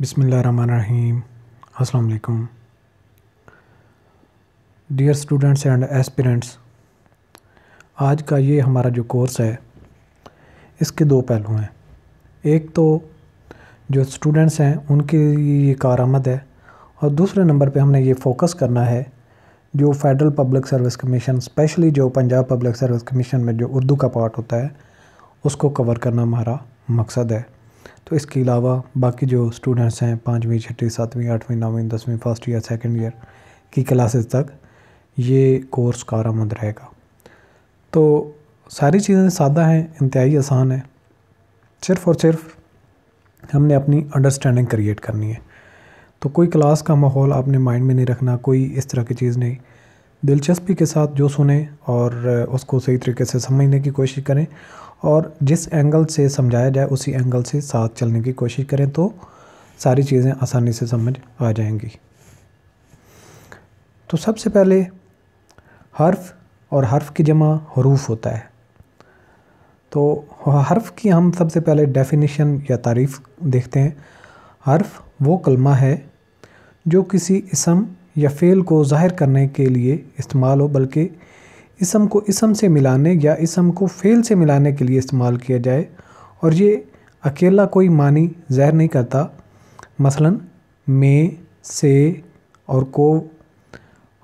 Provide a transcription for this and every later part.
Bismillahirrahmanirrahim. Assalamu dear students and aspirants आज का ये हमारा जो कोर्स है इसके दो पहलू हैं एक तो जो स्टूडेंट्स हैं उनके लिए ये कारमद है और दूसरे नंबर पे हमने ये फोकस करना है जो Federal Public Service Commission specially जो पंजाब पब्लिक सर्विस कमीशन में जो उर्दू का पार्ट होता है उसको कवर करना हमारा मकसद है तो इसके अलावा बाकी जो स्टूडेंट्स हैं पाँचवीं छठी सातवीं आठवीं नौवीं दसवीं फर्स्ट ईयर सेकेंड ईयर की क्लासेस तक ये कोर्स कारामंद रहेगा तो सारी चीज़ें सादा हैं इंतहाई आसान है सिर्फ़ और सिर्फ हमने अपनी अंडरस्टैंडिंग क्रिएट करनी है तो कोई क्लास का माहौल आपने माइंड में नहीं रखना कोई इस तरह की चीज़ नहीं दिलचस्पी के साथ जो सुने और उसको सही तरीके से समझने की कोशिश करें और जिस एंगल से समझाया जाए उसी एंगल से साथ चलने की कोशिश करें तो सारी चीज़ें आसानी से समझ आ जाएंगी तो सबसे पहले हर्फ और हर्फ की जमा हरूफ होता है तो हर्फ की हम सबसे पहले डेफिनेशन या तारीफ़ देखते हैं हर्फ वो कलमा है जो किसी इसम या फ़ेल को ज़ाहिर करने के लिए इस्तेमाल हो बल्कि इसम को इसम से मिलाने या इसम को फेल से मिलाने के लिए इस्तेमाल किया जाए और ये अकेला कोई मानी जहर नहीं करता मसलन मे से और को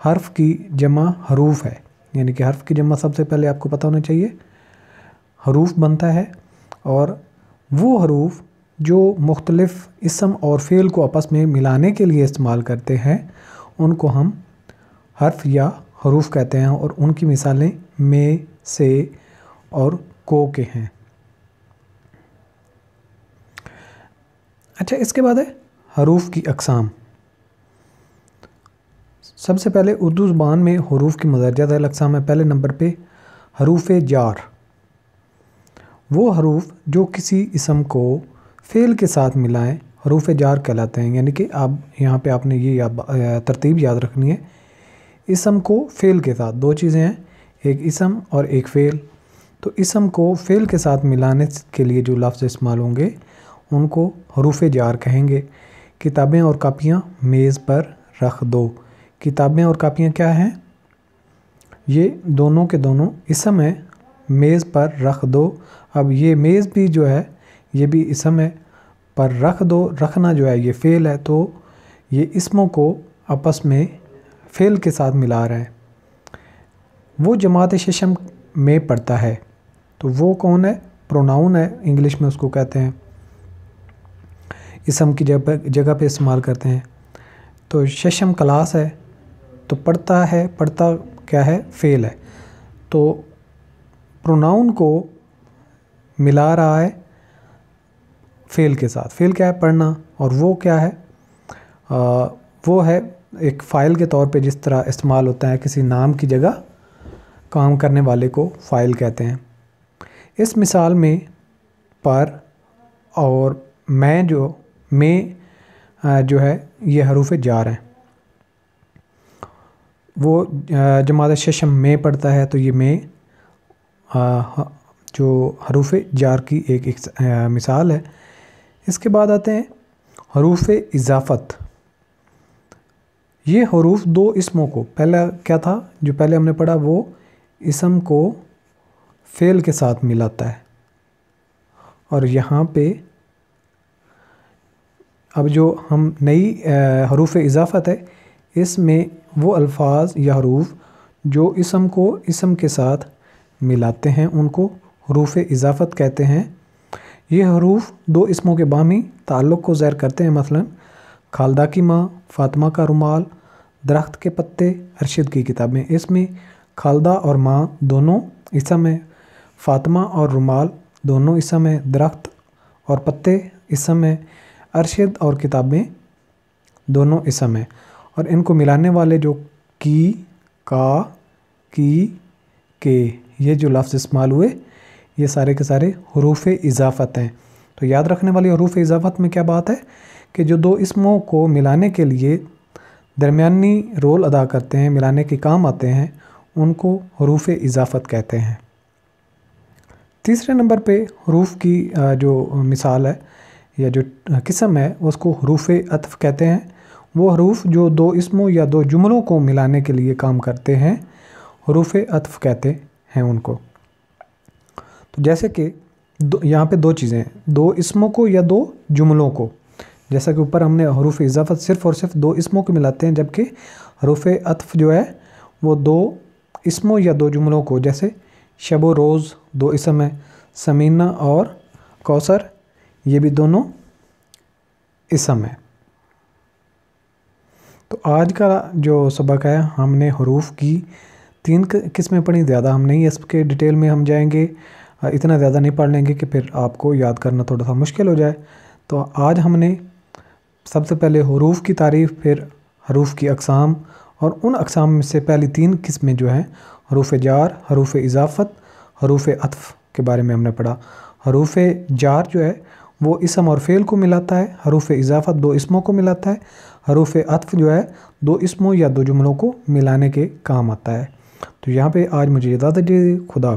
हर्फ की जमा हरूफ है यानी कि हर्फ की जमा सबसे पहले आपको पता होना चाहिए हरूफ बनता है और वो हरूफ जो मुख्तलफ़ इसम और फ़ेल को आपस में मिलाने के लिए इस्तेमाल करते हैं उनको हम हर्फ या हरूफ कहते हैं और उनकी मिसालें मे से और को के हैं अच्छा इसके बाद है हरूफ की अकसाम सबसे पहले उर्दू ज़ुबान में हरूफ की मदरजा अकसाम है पहले नंबर पे हरूफ जार वो हरूफ जो किसी इसम को फेल के साथ मिलाएं हरूफ जार कहलाते हैं यानी कि अब यहाँ पे आपने ये या, तरतीब याद रखनी है इसम को फेल के साथ दो चीज़ें हैं एक इसम और एक फ़ेल तो इसम को फ़ेल के साथ मिलाने के लिए जो लफ्ज़ इस्तेमाल होंगे उनको हरूफ जार कहेंगे किताबें और कापियाँ मेज़ पर रख दो किताबें और कापियाँ क्या हैं ये दोनों के दोनों इसम है मेज़ पर रख दो अब ये मेज़ भी जो है ये भी इसम है पर रख दो रखना जो है ये फ़ेल है तो ये इसमों को आपस में फ़ेल के साथ मिला रहा है वो जमात शशम में पढ़ता है तो वो कौन है प्रोनाउन है इंग्लिश में उसको कहते हैं इसम की जगह जगह पे इस्तेमाल करते हैं तो शशम क्लास है तो पढ़ता है पढ़ता क्या है फेल है तो प्रोनाउन को मिला रहा है फेल के साथ फेल क्या है पढ़ना और वो क्या है आ, वो है एक फ़ाइल के तौर पे जिस तरह इस्तेमाल होता है किसी नाम की जगह काम करने वाले को फ़ाइल कहते हैं इस मिसाल में पर और मैं जो मैं जो है ये हरूफ जार हैं वो जमात शशम में पढ़ता है तो ये में जो हरूफ जार की एक, एक मिसाल है इसके बाद आते हैं हरूफ इजाफ़त ये हरूफ दो इसमों को पहला क्या था जो पहले हमने पढ़ा वो इसम को फेल के साथ मिलाता है और यहाँ पे अब जो हम नई हरूफ इजाफ़त है इसमें वो अल्फाज या हरूफ जो इसम को इसम के साथ मिलाते हैं उनको हरूफ इजाफ़त कहते हैं ये हरूफ दो इसमों के बामी ताल्लुक़ को ज़ैर करते हैं मसलन खालदा की माँ फ़ातिमा का रुमाल दरख्त के पत्ते अरशद की किताबें इसमें खालदा और माँ दोनों इसम में फ़ातिमा और रुमाल दोनों इसम में दरख्त और पत्ते इसम में अरशद और किताबें दोनों इसम में और इनको मिलाने वाले जो की का की के ये जो लफ्ज़ इस्तेमाल हुए ये सारे के सारे हरूफ इजाफ़त हैं तो याद रखने वाले हरूफ इजाफ़त में क्या बात है कि जो दो इसमों को मिलाने के लिए दरमियानी रोल अदा करते हैं मिलाने के काम आते हैं उनको हरूफ इजाफ़त कहते हैं तीसरे नंबर पे हरूफ की जो मिसाल है या जो किस्म है उसको हरूफ अतफ़ कहते हैं वो हरूफ जो दो इसमों या दो जुमलों को मिलाने के लिए काम करते हैं हरूफ अतफ़ कहते हैं उनको तो जैसे कि यहाँ पे दो चीज़ें दो इसमों को या दो जुमलों को जैसा कि ऊपर हमने हरूफ इजाफत सिर्फ़ और सिर्फ दो इसमों को मिलाते हैं जबकि हरूफ अतफ़ जो है वो दो इसमों या दो जुमलों को जैसे शब रोज़ दो इसम है समीना और कौसर ये भी दोनों इसम है तो आज का जो सबक है हमने हरूफ की तीन किस्में पढ़ी ज़्यादा हम नहीं इसके डिटेल में हम जाएंगे इतना ज़्यादा नहीं पढ़ लेंगे कि फिर आपको याद करना थोड़ा सा मुश्किल हो जाए तो आज हमने सबसे पहले हरूफ की तारीफ़ फिर हरूफ की अकसाम और उन अकसाम में से पहली तीन किस्में जो हैं हरूफ जार हरूफ इजाफ़त हरूफ अतफ़ के बारे में हमने पढ़ा हरूफ जार जो है वो इसम और फ़ेल को मिलाता है हरूफ इजाफ़त दो इसमों को मिलाता है हरूफ अतफ़ जो है दो इसमों या दो जुमलों को मिलाने के काम आता है तो यहाँ पे आज मुझे इजाज़त दीजिए खुदा